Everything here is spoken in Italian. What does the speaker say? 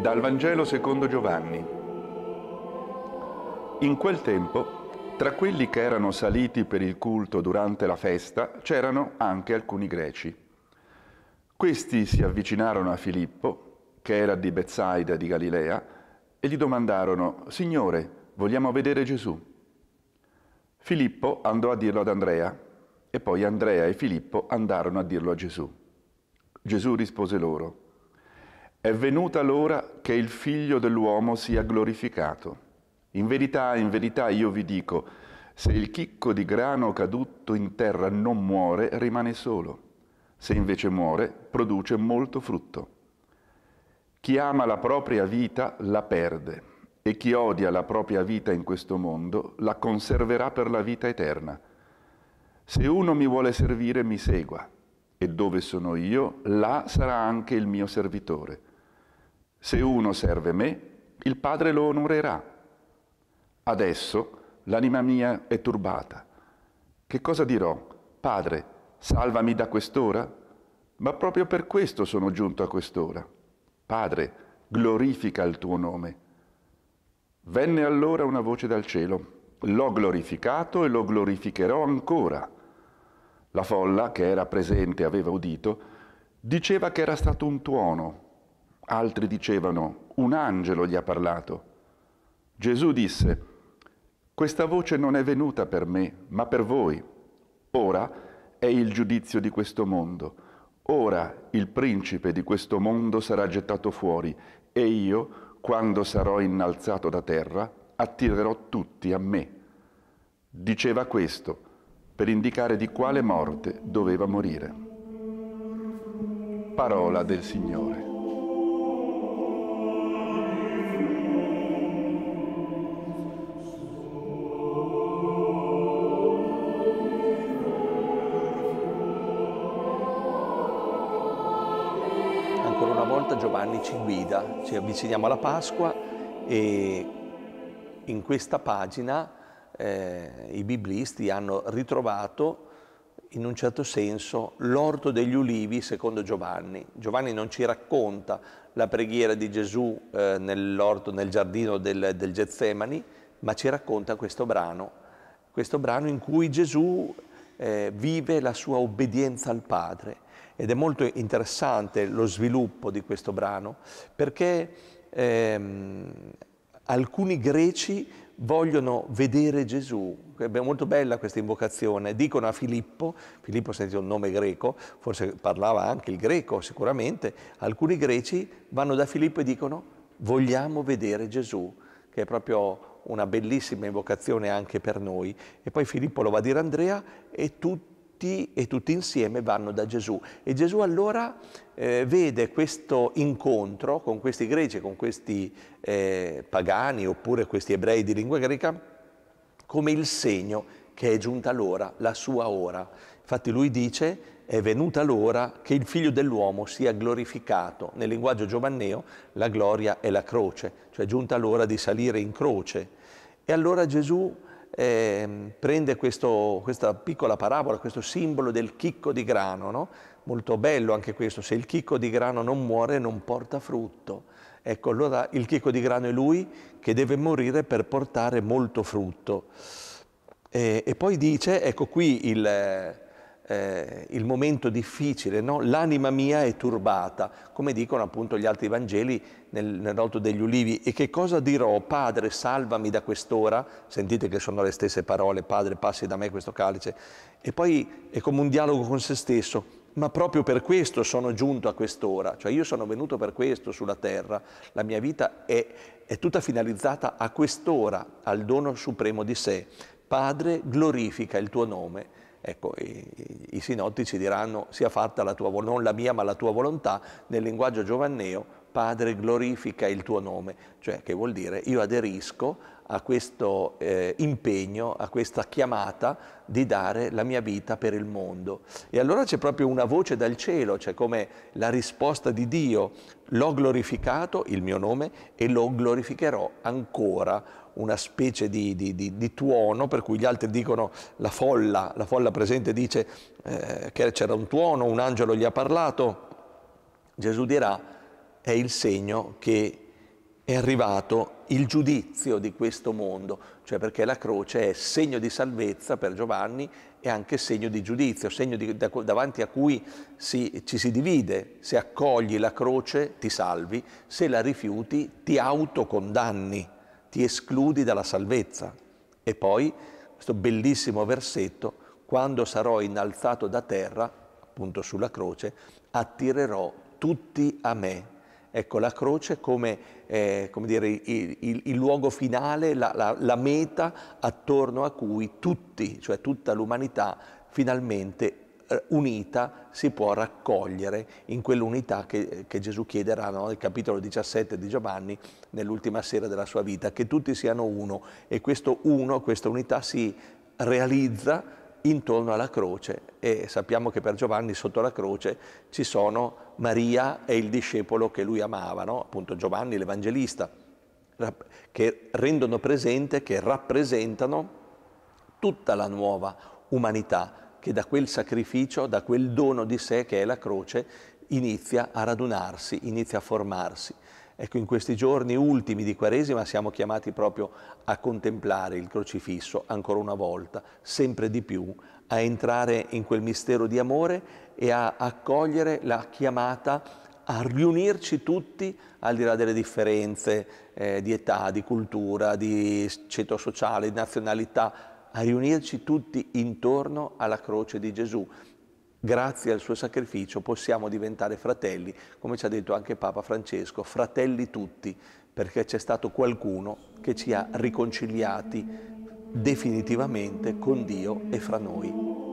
Dal Vangelo secondo Giovanni. In quel tempo, tra quelli che erano saliti per il culto durante la festa, c'erano anche alcuni greci. Questi si avvicinarono a Filippo, che era di Bethsaida di Galilea, e gli domandarono, Signore, vogliamo vedere Gesù. Filippo andò a dirlo ad Andrea, e poi Andrea e Filippo andarono a dirlo a Gesù. Gesù rispose loro, è venuta l'ora che il figlio dell'uomo sia glorificato. In verità, in verità io vi dico, se il chicco di grano caduto in terra non muore, rimane solo. Se invece muore, produce molto frutto. Chi ama la propria vita la perde e chi odia la propria vita in questo mondo la conserverà per la vita eterna. Se uno mi vuole servire, mi segua e dove sono io, là sarà anche il mio servitore. Se uno serve me, il Padre lo onorerà. Adesso l'anima mia è turbata. Che cosa dirò? Padre, salvami da quest'ora? Ma proprio per questo sono giunto a quest'ora. Padre, glorifica il tuo nome. Venne allora una voce dal cielo. L'ho glorificato e lo glorificherò ancora. La folla, che era presente e aveva udito, diceva che era stato un tuono Altri dicevano, un angelo gli ha parlato. Gesù disse, questa voce non è venuta per me, ma per voi. Ora è il giudizio di questo mondo. Ora il principe di questo mondo sarà gettato fuori e io, quando sarò innalzato da terra, attirerò tutti a me. Diceva questo per indicare di quale morte doveva morire. Parola del Signore. Giovanni ci guida, ci avviciniamo alla Pasqua e in questa pagina eh, i biblisti hanno ritrovato in un certo senso l'orto degli ulivi secondo Giovanni. Giovanni non ci racconta la preghiera di Gesù eh, nell'orto, nel giardino del, del Getsemani, ma ci racconta questo brano, questo brano in cui Gesù eh, vive la sua obbedienza al Padre ed è molto interessante lo sviluppo di questo brano perché ehm, alcuni greci vogliono vedere Gesù. È molto bella questa invocazione. Dicono a Filippo, Filippo sente un nome greco, forse parlava anche il greco sicuramente, alcuni greci vanno da Filippo e dicono vogliamo vedere Gesù, che è proprio una bellissima invocazione anche per noi. E poi Filippo lo va a dire a Andrea e tutti tutti e tutti insieme vanno da Gesù. E Gesù allora eh, vede questo incontro con questi greci, con questi eh, pagani oppure questi ebrei di lingua greca come il segno che è giunta l'ora, la sua ora. Infatti lui dice è venuta l'ora che il figlio dell'uomo sia glorificato. Nel linguaggio giovanneo la gloria è la croce, cioè è giunta l'ora di salire in croce. E allora Gesù eh, prende questo, questa piccola parabola, questo simbolo del chicco di grano, no? molto bello anche questo, se il chicco di grano non muore non porta frutto. Ecco, allora il chicco di grano è lui che deve morire per portare molto frutto. E, e poi dice, ecco qui il eh, il momento difficile, no? l'anima mia è turbata, come dicono appunto gli altri Vangeli nel, nell'Alto degli Ulivi. E che cosa dirò? Padre, salvami da quest'ora. Sentite che sono le stesse parole, Padre, passi da me questo calice. E poi è come un dialogo con se stesso ma proprio per questo sono giunto a quest'ora, cioè io sono venuto per questo sulla terra, la mia vita è, è, tutta finalizzata a quest'ora, al dono supremo di sé. Padre, glorifica il tuo nome. Ecco, i, i sinottici diranno sia fatta la tua volontà, non la mia ma la tua volontà, nel linguaggio giovanneo, Padre glorifica il tuo nome, cioè che vuol dire io aderisco a questo eh, impegno, a questa chiamata di dare la mia vita per il mondo. E allora c'è proprio una voce dal cielo, cioè come la risposta di Dio, l'ho glorificato, il mio nome, e lo glorificherò ancora, una specie di, di, di, di, tuono per cui gli altri dicono la folla, la folla presente dice eh, che c'era un tuono, un angelo gli ha parlato, Gesù dirà è il segno che è arrivato il giudizio di questo mondo, cioè perché la croce è segno di salvezza per Giovanni e anche segno di giudizio, segno di, da, davanti a cui si, ci si divide. Se accogli la croce ti salvi, se la rifiuti ti autocondanni, ti escludi dalla salvezza. E poi questo bellissimo versetto, quando sarò innalzato da terra, appunto sulla croce, attirerò tutti a me. Ecco la croce come eh, dire, il, il, il, luogo finale, la, la, la meta attorno a cui tutti, cioè tutta l'umanità, finalmente eh, unita si può raccogliere in quell'unità che, che Gesù chiederà no? nel capitolo 17 di Giovanni nell'ultima sera della sua vita, che tutti siano uno e questo uno, questa unità si realizza intorno alla croce e sappiamo che per Giovanni sotto la croce ci sono Maria e il discepolo che lui amava, no? appunto Giovanni l'Evangelista, che rendono presente, che rappresentano tutta la nuova umanità che da quel sacrificio, da quel dono di sé che è la croce, inizia a radunarsi, inizia a formarsi. Ecco, in questi giorni ultimi di Quaresima siamo chiamati proprio a contemplare il crocifisso ancora una volta, sempre di più, a entrare in quel mistero di amore e a accogliere la chiamata a riunirci tutti al di là delle differenze eh, di età, di cultura, di ceto sociale, di nazionalità, a riunirci tutti intorno alla croce di Gesù, grazie al suo sacrificio possiamo diventare fratelli, come ci ha detto anche Papa Francesco, fratelli tutti, perché c'è stato qualcuno che ci ha riconciliati definitivamente con Dio e fra noi.